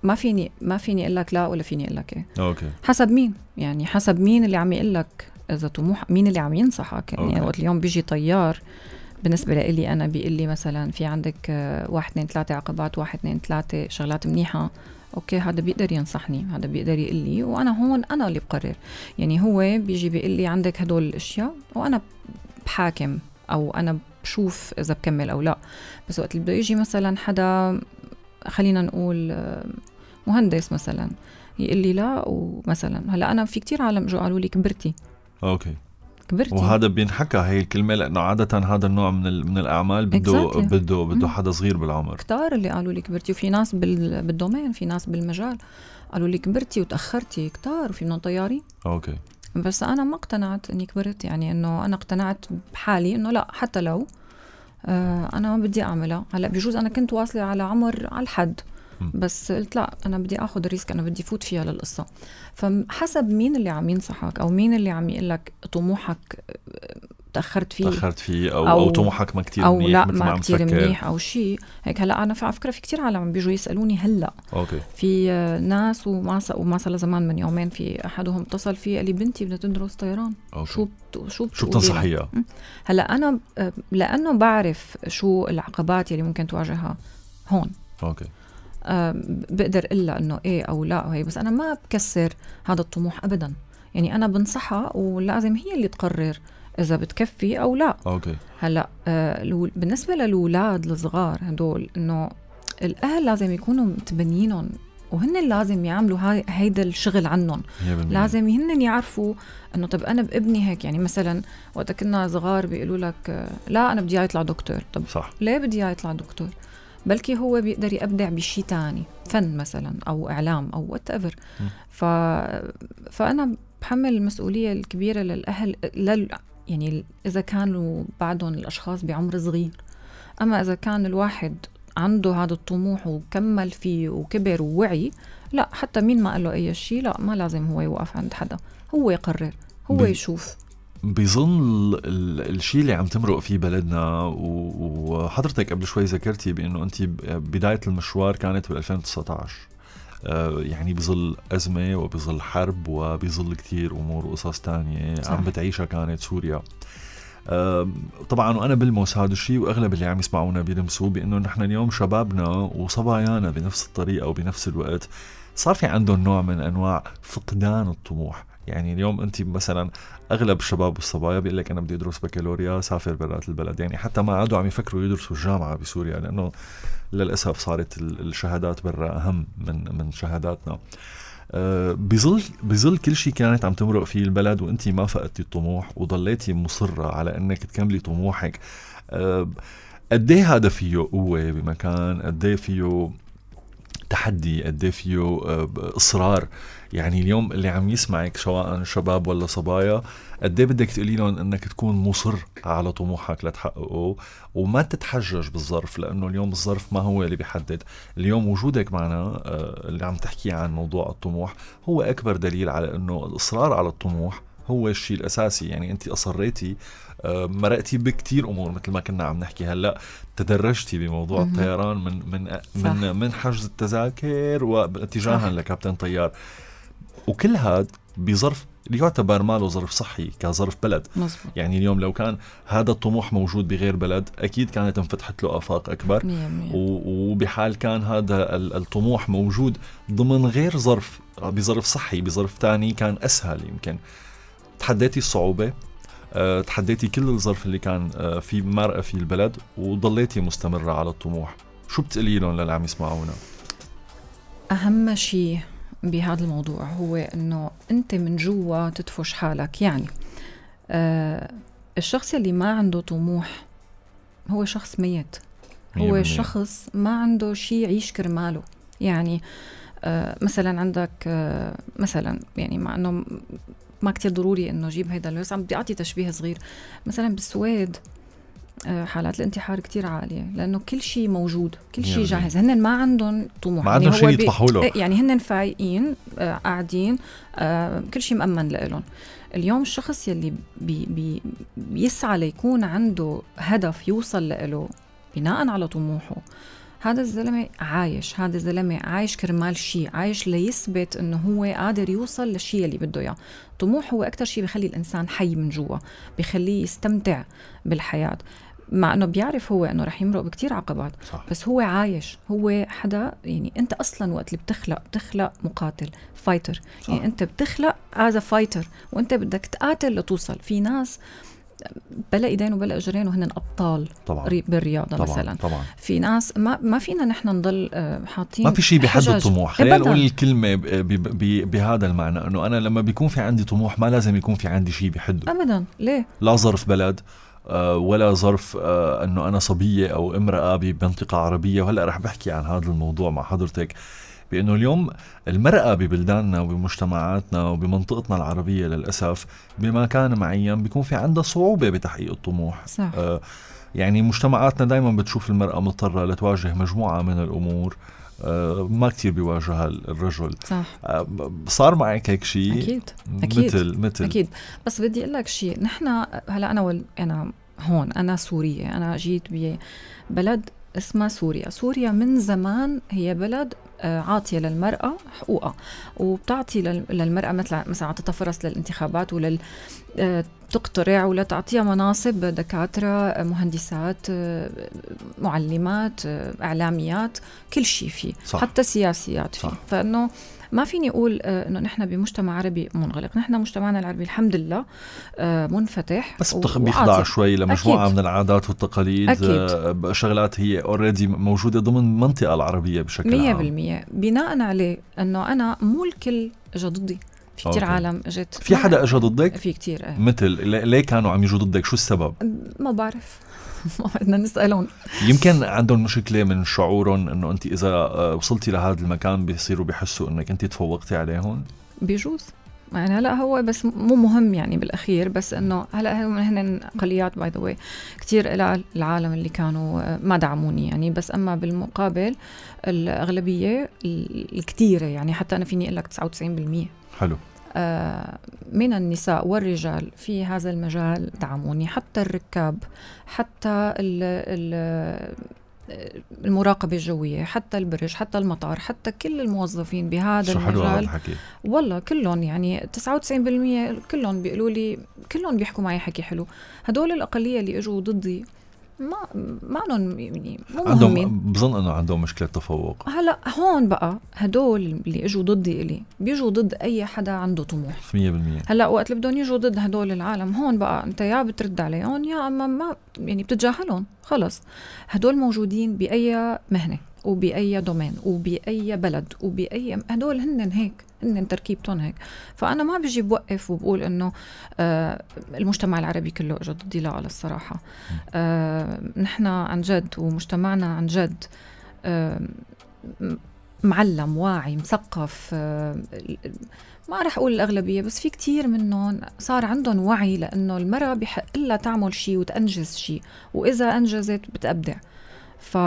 Speaker 1: ما فيني ما فيني اقول لك لا ولا فيني اقول لك ايه اوكي حسب مين يعني حسب مين اللي عم يقول لك اذا طموح مين اللي عم ينصحك يعني وقت اليوم بيجي طيار بالنسبة لي أنا بيقول لي مثلا في عندك آه، واحد اثنين ثلاثة عقبات واحد اثنين ثلاثة شغلات منيحة أوكي هذا بيقدر ينصحني هذا بيقدر يقول لي وأنا هون أنا اللي بقرر يعني هو بيجي بيقول لي عندك هدول الأشياء وأنا بحاكم او انا بشوف اذا بكمل او لا بس وقت اللي بده يجي مثلا حدا خلينا نقول مهندس مثلا يقول لي لا ومثلا هلا انا في كتير عالم جو قالوا لي كبرتي
Speaker 2: اوكي كبرتي وهذا بينحكى هي الكلمه لانه عاده هذا النوع من من الاعمال بده exactly. بده بده حدا صغير بالعمر
Speaker 1: كتار اللي قالوا لي كبرتي وفي ناس بالدومين في ناس بالمجال قالوا لي كبرتي وتاخرتي كتار وفي منهم طيارين اوكي بس انا ما اقتنعت اني كبرت يعني انه انا اقتنعت بحالي انه لا حتى لو آه، انا ما بدي اعملها هلا بجوز انا كنت واصله على عمر على الحد بس قلت لا انا بدي اخذ ريسك انا بدي فوت فيها للقصه فحسب مين اللي عم ينصحك او مين اللي عم يقول لك طموحك تاخرت فيه تاخرت فيه او او, أو طموحك ما كثير منيح او لا ما كثير منيح او شيء هيك هلا انا على فكره في كثير عالم بيجوا يسالوني هلا اوكي في آه، ناس وما وما صار زمان من يومين في احدهم اتصل في قال لي بنتي بدها تدرس طيران أوكي. شو بت... شو شو بتنصحيها؟ هلا انا آه، لانه بعرف شو العقبات اللي ممكن تواجهها هون اوكي أه بقدر الا انه ايه او لا وهي بس انا ما بكسر هذا الطموح ابدا يعني انا بنصحها ولازم هي اللي تقرر اذا بتكفي او لا اوكي هلا آه، بالنسبه للاولاد الصغار هدول انه الاهل لازم يكونوا متبنيينهم وهن لازم يعملوا هاي هيدا الشغل عنهم لازم هن يعرفوا انه طب انا بابني هيك يعني مثلا وقت كنا صغار بيقولوا لك لا انا بدي اياه يطلع دكتور طب صح. ليه بدي اياه يطلع دكتور بلكي هو بيقدر يبدع بشيء تاني فن مثلا او اعلام او وات ايفر ف... فانا بحمل المسؤوليه الكبيره للاهل لل... يعني إذا كانوا بعدهم الأشخاص بعمر صغير أما إذا كان الواحد عنده هذا الطموح وكمل فيه وكبر ووعي لا حتى مين ما قال له أي شيء لا ما لازم هو يوقف عند حدا هو يقرر هو بي يشوف
Speaker 2: بظل الشيء اللي عم تمرق فيه بلدنا وحضرتك قبل شوي ذكرتي بانه انت بدايه المشوار كانت بال 2019 آه، يعني بظل أزمة وبظل حرب وبظل كتير أمور وقصص تانية صحيح. عم بتعيشها كانت سوريا طبعا وانا بلمس هذا الشيء واغلب اللي عم يسمعونا بيلمسوه بانه نحن اليوم شبابنا وصبايانا بنفس الطريقه وبنفس الوقت صار في عندهم نوع من انواع فقدان الطموح يعني اليوم انت مثلا اغلب الشباب والصبايا بيقول لك انا بدي ادرس بكالوريا سافر برات البلد يعني حتى ما عادوا عم يفكروا يدرسوا الجامعه بسوريا لانه للاسف صارت الشهادات برا اهم من من شهاداتنا آه، بظل بظل كل شيء كانت عم تمرق فيه البلد وانت ما فقدتي الطموح وضليتي مصره على انك تكملي طموحك آه، قد ايه هذا فيه قوه بمكان قد ايه فيه تحدي قد ايه فيه آه، اصرار يعني اليوم اللي عم يسمعك سواء شباب ولا صبايا قد ايه بدك تقولي لهم انك تكون مصر على طموحك لتحققه وما تتحجج بالظرف لانه اليوم الظرف ما هو اللي بيحدد اليوم وجودك معنا آه، اللي عم تحكيه عن موضوع الطموح هو اكبر دليل على انه الاصرار على الطموح هو الشيء الاساسي يعني انت اصريتي آه، مرقتي بكتير امور مثل ما كنا عم نحكي هلا تدرجتي بموضوع الطيران من من صح. من من حجز التذاكر واتجاها لكابتن طيار وكل هذا بظرف يعتبر ماله ظرف صحي كظرف بلد مزبوط. يعني اليوم لو كان هذا الطموح موجود بغير بلد اكيد كانت انفتحت له افاق اكبر مية مية. وبحال كان هذا الطموح موجود ضمن غير ظرف بظرف صحي بظرف ثاني كان اسهل يمكن تحديتي الصعوبه آه، تحديتي كل الظرف اللي كان آه، في مرأة فيه البلد وضليتي مستمره على الطموح شو بتقولي لهم للي عم يسمعونا
Speaker 1: اهم شيء بهذا الموضوع هو انه انت من جوا تدفش حالك يعني آه الشخص اللي ما عنده طموح هو شخص ميت هو مية شخص ما عنده شيء يعيش كرماله يعني آه مثلا عندك آه مثلا يعني مع انه ما كتير ضروري انه اجيب هيدا بس عم بدي اعطي تشبيه صغير مثلا بالسويد آه، حالات الانتحار كتير عالية لأنه كل شيء موجود كل شيء يعني. جاهز هن ما عندهم طموح ما يعني عندهم إيه، يعني شيء يطمحوا له يعني هن فايقين آه قاعدين آه كل شيء مأمن لهم اليوم الشخص يلي بي بي بيسعى ليكون عنده هدف يوصل له بناء على طموحه هذا الزلمة عايش هذا الزلمة عايش كرمال شيء عايش ليثبت انه هو قادر يوصل للشيء اللي بده اياه طموح هو اكثر شيء بخلي الانسان حي من جوا بخليه يستمتع بالحياة مع انه بيعرف هو انه رح يمرق بكتير عقبات صح. بس هو عايش هو حدا يعني انت اصلا وقت اللي بتخلق بتخلق مقاتل فايتر صح. يعني انت بتخلق از فايتر وانت بدك تقاتل لتوصل في ناس بلا ايدين وبلا اجرين وهن ابطال طبعا بالرياضه طبعا مثلا طبعا في ناس ما ما فينا نحن نضل آه، حاطين ما في شيء بحد الطموح خلينا نقول
Speaker 2: الكلمه بهذا المعنى انه انا لما بيكون في عندي طموح ما لازم يكون في عندي شيء بحده
Speaker 1: ابدا ليه
Speaker 2: لا ظرف بلد آه، ولا ظرف آه، انه انا صبيه او امراه بمنطقه عربيه وهلا رح بحكي عن هذا الموضوع مع حضرتك بانه اليوم المراه ببلداننا وبمجتمعاتنا وبمنطقتنا العربيه للاسف بمكان معين بيكون في عندها صعوبه بتحقيق الطموح صح. آه، يعني مجتمعاتنا دائما بتشوف المراه مضطره لتواجه مجموعه من الامور آه، ما كثير بيواجهها الرجل صح آه، صار معك هيك شيء اكيد اكيد مثل مثل اكيد
Speaker 1: بس بدي اقول لك شيء نحن هلا انا وال... انا هون انا سوريه انا جيت ببلد اسمها سوريا سوريا من زمان هي بلد آه، عاطيه للمراه حقوقها وبتعطي للمراه مثل مثلا اعطتها فرص للانتخابات ولل تقترع ولا تعطيها مناصب دكاترة مهندسات معلمات إعلاميات كل شيء فيه صح. حتى سياسيات فيه فأنه ما فيني اقول آه، انه نحن بمجتمع عربي منغلق، نحن مجتمعنا العربي الحمد لله آه، منفتح بس بيخضع شوي لمجموعه أكيد. من
Speaker 2: العادات والتقاليد آه، أكيد. شغلات هي اوريدي موجوده ضمن المنطقه العربيه بشكل 100%
Speaker 1: عام 100% بناء عليه انه انا مو الكل جددي في كثير عالم اجت في حدا اجى
Speaker 2: ضدك؟ في كثير اه. مثل ليه كانوا عم يجوا ضدك؟ شو السبب؟
Speaker 1: ما بعرف <laughs> بدنا نسالهم
Speaker 2: يمكن عندهم مشكله من شعورهم انه انت اذا آه، وصلتي لهذا المكان بيصيروا بيحسوا انك انت تفوقتي عليهم
Speaker 1: بيجوز يعني هلا هو بس مو مهم يعني بالاخير بس انه هلا هم هن اقليات باي ذا واي كثير قلال العالم اللي كانوا آه، ما دعموني يعني بس اما بالمقابل الاغلبيه الكثيره يعني حتى انا فيني اقول لك 99% حلو آه، من النساء والرجال في هذا المجال دعموني حتى الركاب حتى الـ الـ المراقبة الجوية حتى البرج حتى المطار حتى كل الموظفين بهذا المجال حلو هذا والله كلهم يعني 99% كلهم بيقولوا لي كلهم بيحكوا معي حكي حلو هدول الأقلية اللي اجوا ضدي ما عندهم يعني مو عندهم
Speaker 2: بظن انه عندهم مشكله تفوق
Speaker 1: هلا هون بقى هدول اللي اجوا ضدي الي بيجوا ضد اي حدا عنده طموح 100% هلا وقت اللي بدهم يجوا ضد هدول العالم هون بقى انت يا بترد عليهم يا اما ما يعني بتتجاهلهم خلص هدول موجودين باي مهنه وباي دومين وباي بلد وباي هدول هن هيك هن تركيبتهم هيك فانا ما بجي بوقف وبقول انه آه المجتمع العربي كله اجى ضدي لا على الصراحه آه نحن عن جد ومجتمعنا عن جد آه معلم واعي مثقف آه ما رح اقول الاغلبيه بس في كتير منهم صار عندهم وعي لانه المراه بحق لها تعمل شيء وتنجز شيء واذا انجزت بتابدع ف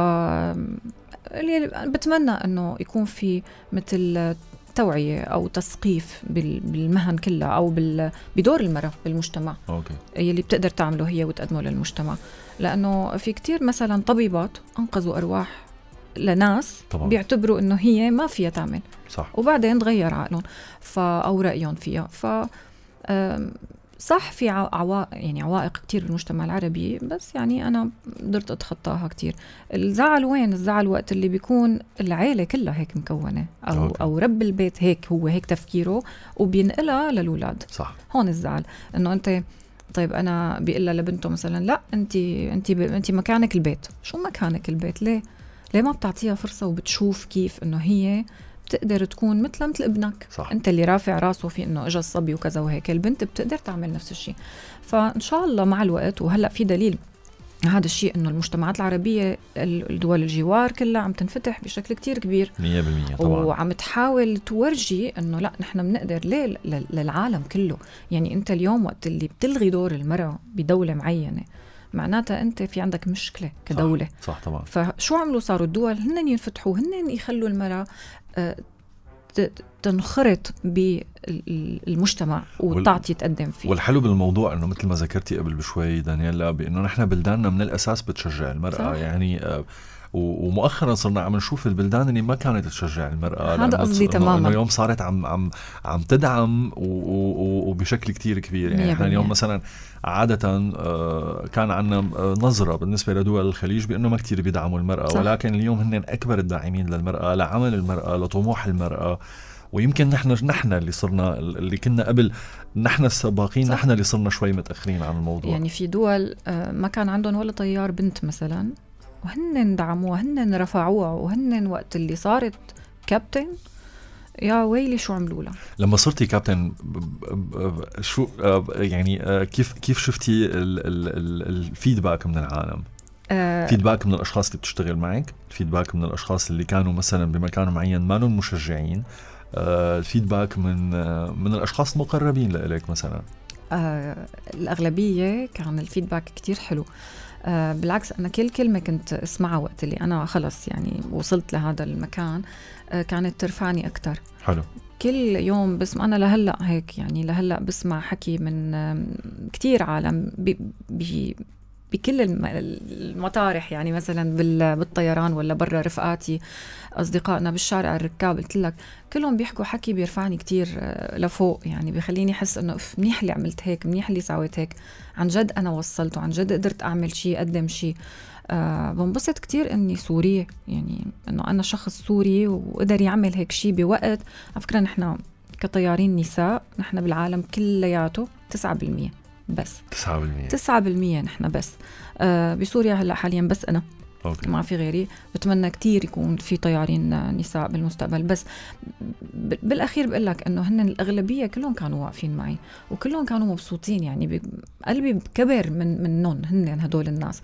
Speaker 1: اللي بتمنى انه يكون في مثل توعية أو تثقيف بالمهن كلها أو بدور المرأة بالمجتمع أوكي. يلي بتقدر تعمله هي وتقدمه للمجتمع لأنه في كتير مثلا طبيبات أنقذوا أرواح لناس طبعا. بيعتبروا انه هي ما فيها تعمل صح وبعدين تغير عقلهم ف او رايهم فيها ف صح في عوائق يعني عوائق كتير بالمجتمع العربي بس يعني أنا قدرت أتخطاها كتير الزعل وين الزعل وقت اللي بيكون العيلة كلها هيك مكونة أو, أوكي. أو رب البيت هيك هو هيك تفكيره وبينقلها للولاد صح هون الزعل إنه أنت طيب انا بيقول لبنته مثلا لا انت انت انت مكانك البيت شو مكانك البيت ليه ليه ما بتعطيها فرصه وبتشوف كيف انه هي بتقدر تكون مثلها مثل ابنك صح. انت اللي رافع راسه في انه اجى الصبي وكذا وهيك البنت بتقدر تعمل نفس الشيء فان شاء الله مع الوقت وهلا في دليل هذا الشيء انه المجتمعات العربيه الدول الجوار كلها عم تنفتح بشكل كتير كبير 100% طبعا وعم تحاول تورجي انه لا نحن بنقدر ليه للعالم كله يعني انت اليوم وقت اللي بتلغي دور المراه بدوله معينه معناتها انت في عندك مشكله كدوله صح, صح طبعا فشو عملوا صاروا الدول هن ينفتحوا هن يخلوا المراه أه، تنخرط بالمجتمع
Speaker 2: وتعطي تقدم فيه والحلو بالموضوع انه مثل ما ذكرتي قبل بشوي دانيلا بانه نحن بلداننا من الاساس بتشجع المراه صح. يعني أه، ومؤخرا صرنا عم نشوف البلدان اللي ما كانت تشجع المراه هذا قصدي تماما اليوم صارت عم عم عم تدعم وبشكل كتير كبير يعني احنا اليوم مثلا عادة آه، كان عندنا آه، نظرة بالنسبة لدول الخليج بأنه ما كتير بيدعموا المرأة صح. ولكن اليوم هن أكبر الداعمين للمرأة لعمل المرأة لطموح المرأة ويمكن نحن نحن اللي صرنا اللي كنا قبل نحن السباقين صح. نحن اللي صرنا شوي متاخرين عن الموضوع يعني
Speaker 1: في دول آه، ما كان عندهم ولا طيار بنت مثلا وهن دعموها هن رفعوها وهن وقت اللي صارت كابتن يا ويلي شو عملوا لها
Speaker 2: لما صرتي كابتن شو يعني كيف كيف شفتي الفيدباك من العالم؟ فيدباك آه. من الاشخاص اللي بتشتغل معك، فيدباك من الاشخاص اللي كانوا مثلا بمكان معين ما لهم مشجعين، الفيدباك آه، من من الاشخاص المقربين لإلك مثلا
Speaker 1: آه، الاغلبيه كان الفيدباك كتير حلو آه، بالعكس انا كل كلمه كنت اسمعها وقت اللي انا خلص يعني وصلت لهذا المكان آه، كانت ترفعني اكثر حلو كل يوم بسمع انا لهلا هيك يعني لهلا بسمع حكي من كثير عالم بي بي بكل المطارح يعني مثلا بالطيران ولا برا رفقاتي اصدقائنا بالشارع الركاب قلت لك كلهم بيحكوا حكي بيرفعني كتير آه، لفوق يعني بخليني احس انه اف منيح اللي عملت هيك منيح اللي سويت هيك عن جد انا وصلت وعن جد قدرت اعمل شيء اقدم شيء أه بنبسط كتير اني سورية يعني انه انا شخص سوري وقدر يعمل هيك شيء بوقت على فكره نحن كطيارين نساء نحن بالعالم كلياته 9% بس
Speaker 2: 9% 9%
Speaker 1: نحن بس آه بسوريا هلا حاليا بس انا أوكي. ما في غيري بتمنى كتير يكون في طيارين نساء بالمستقبل بس بالاخير بقول لك انه هن الاغلبيه كلهم كانوا واقفين معي وكلهم كانوا مبسوطين يعني قلبي كبر من منهم هن هدول الناس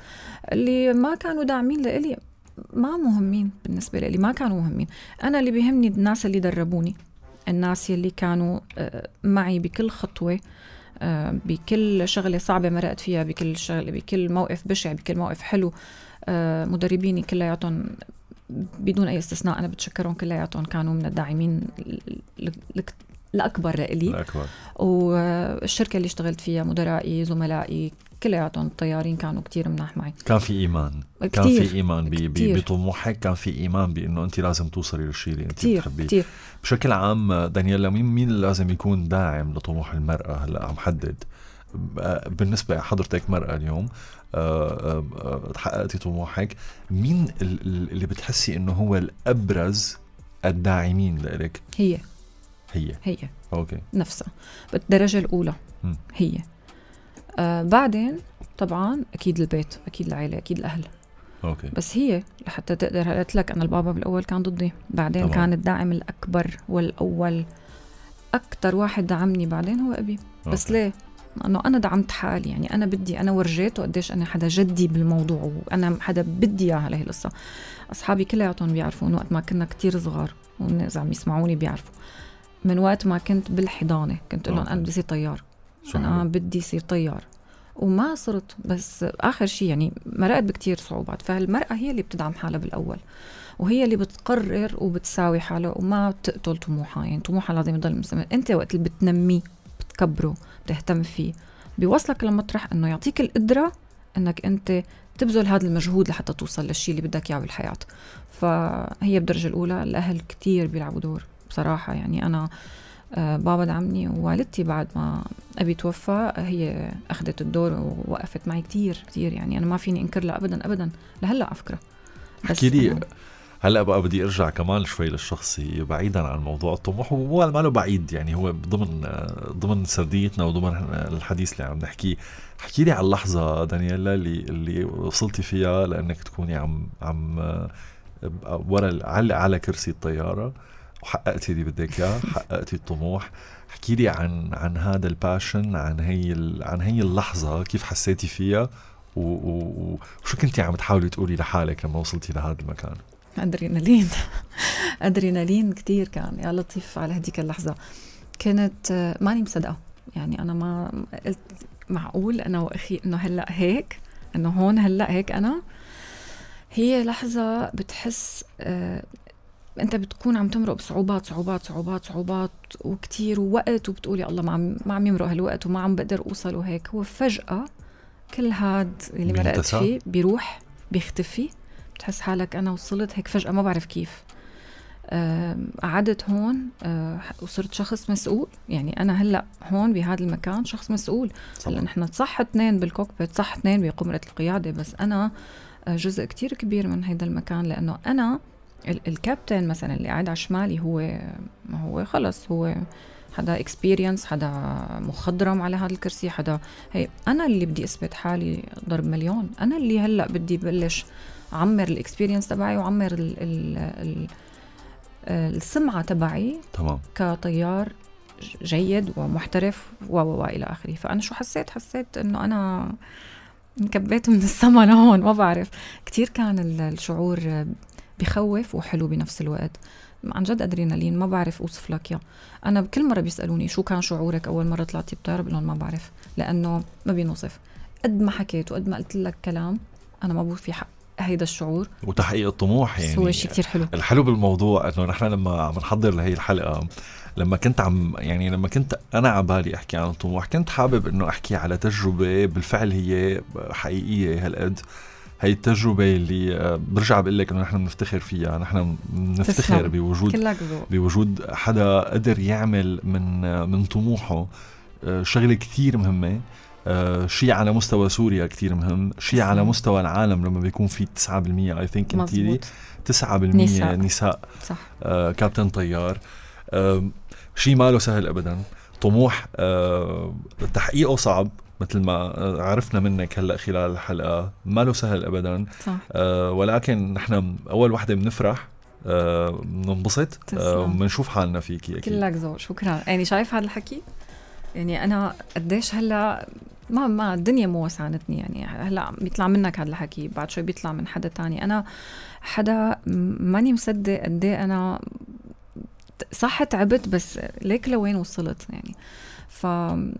Speaker 1: اللي ما كانوا داعمين لإلي ما مهمين بالنسبه لإلي ما كانوا مهمين انا اللي بيهمني الناس اللي دربوني الناس اللي كانوا آه، معي بكل خطوه آه، بكل شغله صعبه مرقت فيها بكل شغله بكل موقف بشع بكل موقف حلو آه، مدربيني كلياتهم بدون اي استثناء انا بتشكرهم كلياتهم كانوا من الداعمين الاكبر لإلي الاكبر والشركه اللي اشتغلت فيها مدرائي زملائي كلياتهم الطيارين كانوا كتير معي
Speaker 2: كان في ايمان كان في ايمان بي بي بطموحك كان في ايمان بانه انت لازم توصلي للشيء اللي انت بتحبيه كتير. بشكل عام دانييلا مين مين لازم يكون داعم لطموح المراه هلا عم حدد بالنسبه لحضرتك مراه اليوم آه، آه، آه، تحققتي طموحك مين اللي بتحسي انه هو الابرز الداعمين لإلك هي هي هي اوكي
Speaker 1: نفسها بالدرجه الاولى م. هي آه بعدين طبعا اكيد البيت اكيد العيله اكيد الاهل اوكي بس هي لحتى تقدر قلت لك انا البابا بالاول كان ضدي بعدين طبعا. كان الداعم الاكبر والاول اكثر واحد دعمني بعدين هو ابي أوكي. بس ليه لانه انا دعمت حالي يعني انا بدي انا ورجيته قديش انا حدا جدي بالموضوع وانا حدا بدي اياها لهي القصه اصحابي كلياتهم بيعرفون وقت ما كنا كتير صغار وإذا عم يسمعوني بيعرفوا من وقت ما كنت بالحضانه كنت اقول لهم انا بدي طيار صحيح. انا آه، بدي صير طيار وما صرت بس اخر شيء يعني مرقت بكتير صعوبات فالمراه هي اللي بتدعم حالها بالاول وهي اللي بتقرر وبتساوي حالها وما بتقتل طموحها يعني طموحها لازم يضل مستمر انت وقت اللي بتنميه بتكبره بتهتم فيه بيوصلك لمطرح انه يعطيك القدره انك انت تبذل هذا المجهود لحتى توصل للشيء اللي بدك اياه بالحياه فهي بالدرجه الاولى الاهل كتير بيلعبوا دور بصراحه يعني انا آه، بابا دعمني ووالدتي بعد ما أبي توفى هي أخذت الدور ووقفت معي كثير كثير يعني أنا ما فيني أنكر لها أبدا أبدا لهلا على فكرة
Speaker 2: احكي لي هلا بقى بدي ارجع كمان شوي للشخصي بعيدا عن موضوع الطموح وهو ما له بعيد يعني هو ضمن ضمن سرديتنا وضمن الحديث اللي عم نحكيه احكي لي على اللحظه دانيلا اللي اللي وصلتي فيها لانك تكوني عم عم آه، ورا على كرسي الطياره وحققتي اللي بدك اياه حققتي الطموح احكي لي عن عن هذا الباشن عن هي عن هي اللحظه كيف حسيتي فيها وشو كنتي عم تحاولي تقولي لحالك لما وصلتي لهذا المكان
Speaker 1: ادرينالين <laughs> ادرينالين كثير كان يا لطيف على هديك اللحظه كنت ماني مصدقه يعني انا ما قلت معقول انا واخي انه هلا هيك انه هون هلا هيك انا هي لحظة بتحس آه، انت بتكون عم تمرق بصعوبات صعوبات صعوبات صعوبات وكتير ووقت وبتقول يا الله ما عم ما عم يمرق هالوقت وما عم بقدر اوصل وهيك هو فجأة كل هاد اللي مرقت فيه بيروح بيختفي بتحس حالك انا وصلت هيك فجأة ما بعرف كيف قعدت هون آه، وصرت شخص مسؤول يعني انا هلا هون بهذا المكان شخص مسؤول هلا نحن صح اثنين بالكوكبيت صح اثنين بقمرة القيادة بس انا آه، جزء كتير كبير من هيدا المكان لانه انا الكابتن مثلا اللي قاعد على شمالي هو هو خلص هو حدا اكسبيرينس حدا مخضرم على هذا الكرسي حدا هي انا اللي بدي اثبت حالي ضرب مليون انا اللي هلا بدي بلش عمر الاكسبيرينس تبعي وعمر الـ الـ الـ السمعه تبعي تمام كطيار جيد ومحترف و و الى اخره فانا شو حسيت حسيت انه انا انكبيت من السما لهون ما بعرف كثير كان الشعور بخوف وحلو بنفس الوقت عن جد ادرينالين ما بعرف اوصف لك اياه انا بكل مره بيسالوني شو كان شعورك اول مره طلعتي بطياره بقول لهم ما بعرف لانه ما بينوصف قد ما حكيت وقد ما قلت لك كلام انا ما بقول في حق هيدا الشعور
Speaker 2: وتحقيق الطموح يعني هو شيء كثير حلو الحلو بالموضوع انه نحن لما عم نحضر لهي الحلقه لما كنت عم يعني لما كنت انا على بالي احكي عن الطموح كنت حابب انه احكي على تجربه بالفعل هي حقيقيه هالقد هي التجربه اللي آه، برجع بقول لك انه نحن بنفتخر فيها نحن بنفتخر بوجود بوجود حدا قدر يعمل من آه، من طموحه آه، شغله كثير مهمه شيء على مستوى سوريا كثير مهم شيء على مستوى العالم لما بيكون في 9% اي ثينك انتيري 9% نساء, نساء. صح. آه كابتن طيار آه شيء ما له سهل ابدا طموح آه تحقيقه صعب مثل ما آه، عرفنا منك هلا خلال الحلقه ما له سهل ابدا صح. آه ولكن نحن اول وحده بنفرح آه، بننبسط آه وبنشوف آه حالنا فيكي اكيد كلك
Speaker 1: ذوق شكرا يعني شايف هذا الحكي يعني انا قديش هلا ما ما الدنيا مو وسعنتني يعني هلا بيطلع منك هذا الحكي بعد شوي بيطلع من حدا تاني انا حدا ماني مصدق قد إيه انا صح تعبت بس ليك لوين وصلت يعني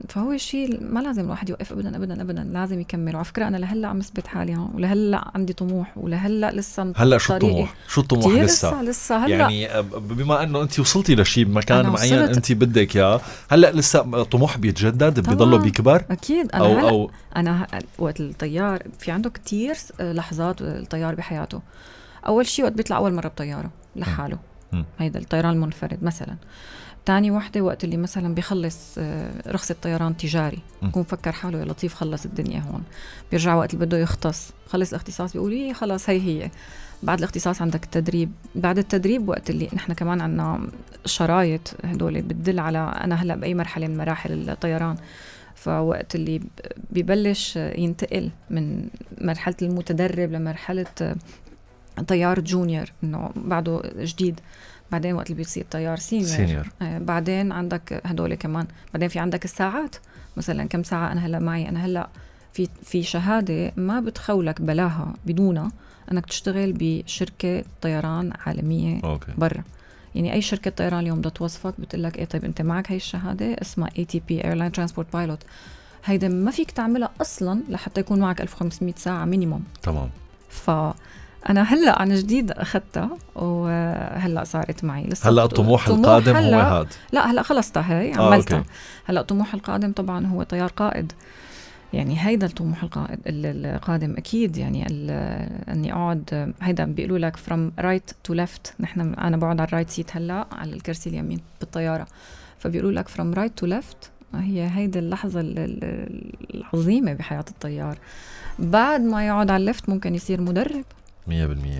Speaker 1: فهو شيء ما لازم الواحد يوقف ابدا ابدا ابدا لازم يكمل وعلى فكره انا لهلا عم اثبت حالي هون ولهلا عندي طموح ولهلا لسه هلا شو الطموح؟ شو الطموح لسه؟ لسه هلا يعني
Speaker 2: بما انه انت وصلتي لشيء بمكان معين انت بدك اياه هلا لسه طموح بيتجدد بضله بيكبر اكيد انا أو, أو
Speaker 1: انا وقت الطيار في عنده كتير لحظات الطيار بحياته اول شيء وقت بيطلع اول مره بطياره لحاله هيدا الطيران المنفرد مثلا تاني وحدة وقت اللي مثلا بيخلص آه، رخصة طيران تجاري بكون فكر حاله يا لطيف خلص الدنيا هون بيرجع وقت اللي بده يختص خلص الاختصاص بيقول إيه خلاص هي هي بعد الاختصاص عندك التدريب بعد التدريب وقت اللي نحن كمان عندنا شرايط هدول بتدل على أنا هلأ بأي مرحلة من مراحل الطيران فوقت اللي ببلش ينتقل من مرحلة المتدرب لمرحلة آه، طيار جونيور انه بعده جديد بعدين وقت اللي بيصير طيار سينيور سينيور آه، بعدين عندك هدول كمان بعدين في عندك الساعات مثلا كم ساعه انا هلا معي انا هلا في في شهاده ما بتخولك بلاها بدونها انك تشتغل بشركه طيران عالميه أوكي. برا يعني اي شركه طيران اليوم بدها توظفك بتقول لك ايه طيب انت معك هي الشهاده اسمها اي تي بي ايرلاين ترانسبورت بايلوت هيدا ما فيك تعملها اصلا لحتى يكون معك 1500 ساعه مينيموم تمام ف انا هلا عن جديد اخذتها وهلا صارت معي لسه هلا الطموح القادم هو هذا لا هلا خلصتها هي آه، عملتها آه، هلا الطموح القادم طبعا هو طيار قائد يعني هيدا الطموح القائد القادم اكيد يعني اني اقعد هيدا بيقولوا لك فروم رايت تو ليفت نحن انا بقعد على الرايت سيت هلا على الكرسي اليمين بالطياره فبيقولوا لك فروم رايت تو ليفت هي هيدي اللحظة العظيمة بحياة الطيار بعد ما يقعد على اللفت ممكن يصير مدرب 100%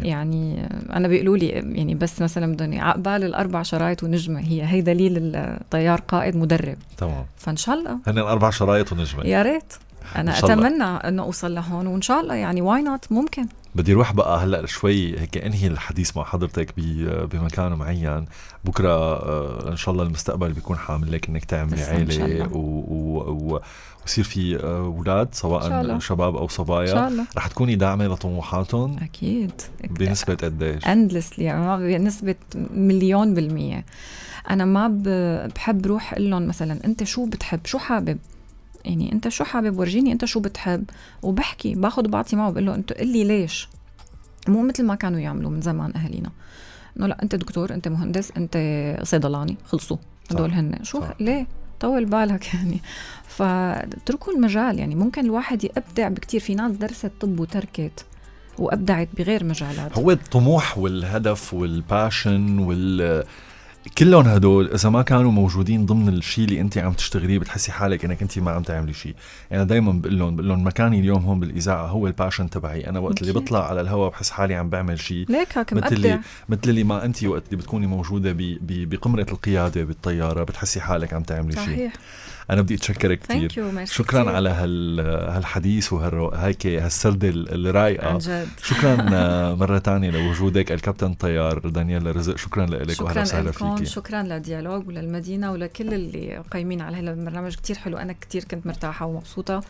Speaker 1: يعني انا بيقولوا لي يعني بس مثلا بدهم عقبال الاربع شرايط ونجمه هي هي دليل الطيار قائد مدرب تمام فان شاء الله
Speaker 2: هن الاربع شرايط ونجمه يا
Speaker 1: ريت انا اتمنى انه اوصل لهون وان شاء الله يعني واي نوت ممكن
Speaker 2: بدي اروح بقى هلا شوي هيك انهي الحديث مع حضرتك بمكان معين بكره آه، ان شاء الله المستقبل بيكون حامل لك انك تعملي عيله و, و, و يصير في اولاد آه، سواء شباب او صبايا رح تكوني داعمه لطموحاتهم اكيد بنسبه قديش
Speaker 1: اندلسلي يعني بنسبه مليون بالميه انا ما بحب روح اقول لهم مثلا انت شو بتحب شو حابب يعني انت شو حابب ورجيني انت شو بتحب وبحكي باخذ وبعطي معه بقول له انت قل لي ليش مو مثل ما كانوا يعملوا من زمان اهالينا انه لا انت دكتور انت مهندس انت صيدلاني خلصوا هدول هن شو صح. ليه طول بالك <laughs> يعني فاتركوا المجال يعني ممكن الواحد يبدع بكتير في ناس درست طب وتركت وابدعت بغير مجالات
Speaker 2: هو الطموح والهدف والباشن وال كلهم هدول اذا ما كانوا موجودين ضمن الشيء اللي انت عم تشتغليه بتحسي حالك انك انت ما عم تعملي شيء انا دائما بقول لهم بقول لهم مكاني اليوم هون بالاذاعه هو الباشن تبعي انا وقت اللي بطلع على الهواء بحس حالي عم بعمل شيء ليك هاك مثل اللي مثل اللي ما انت وقت اللي بتكوني موجوده بقمره القياده بالطياره بتحسي حالك عم تعملي شيء انا بدي اتشكرك كثير شكرا على هال هالحديث وهيك هالسرده الرايقه شكرا <laughs> مره ثانيه لوجودك الكابتن طيار دانيال رزق شكرا لك واهلا وسهلا فيك هون شكرا
Speaker 1: لديالوج وللمدينه ولكل اللي قايمين على هذا البرنامج كثير حلو انا كثير كنت مرتاحه ومبسوطه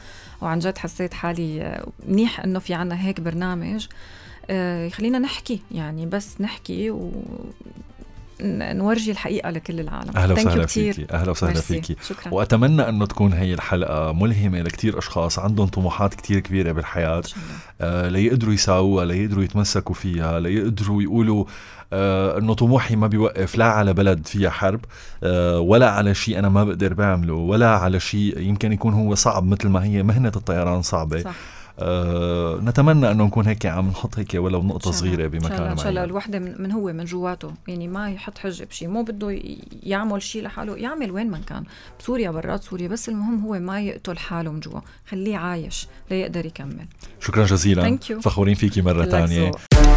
Speaker 1: وعن جد حسيت حالي منيح انه في عنا هيك برنامج يخلينا آه، نحكي يعني بس نحكي و نورجي الحقيقه لكل العالم اهلا وسهلا فيكي اهلا وسهلا فيكي شكرا.
Speaker 2: واتمنى انه تكون هي الحلقه ملهمه لكثير اشخاص عندهم طموحات كثير كبيره بالحياه آه ليقدروا يساووها ليقدروا يتمسكوا فيها ليقدروا يقولوا آه، انه طموحي ما بيوقف لا على بلد فيها حرب آه، ولا على شيء انا ما بقدر بعمله ولا على شيء يمكن يكون هو صعب مثل ما هي مهنه الطيران صعبه صح. أه نتمنى انه نكون هيك عم نحط هيك ولو نقطه صغيره بمكان ما ان شاء الله
Speaker 1: الوحده من, من هو من جواته يعني ما يحط حجه بشيء مو بده يعمل شيء لحاله يعمل وين ما كان بسوريا برات سوريا بس المهم هو ما يقتل حاله من جوا خليه عايش ليقدر يكمل
Speaker 2: شكرا جزيلا فخورين فيكي مره ثانيه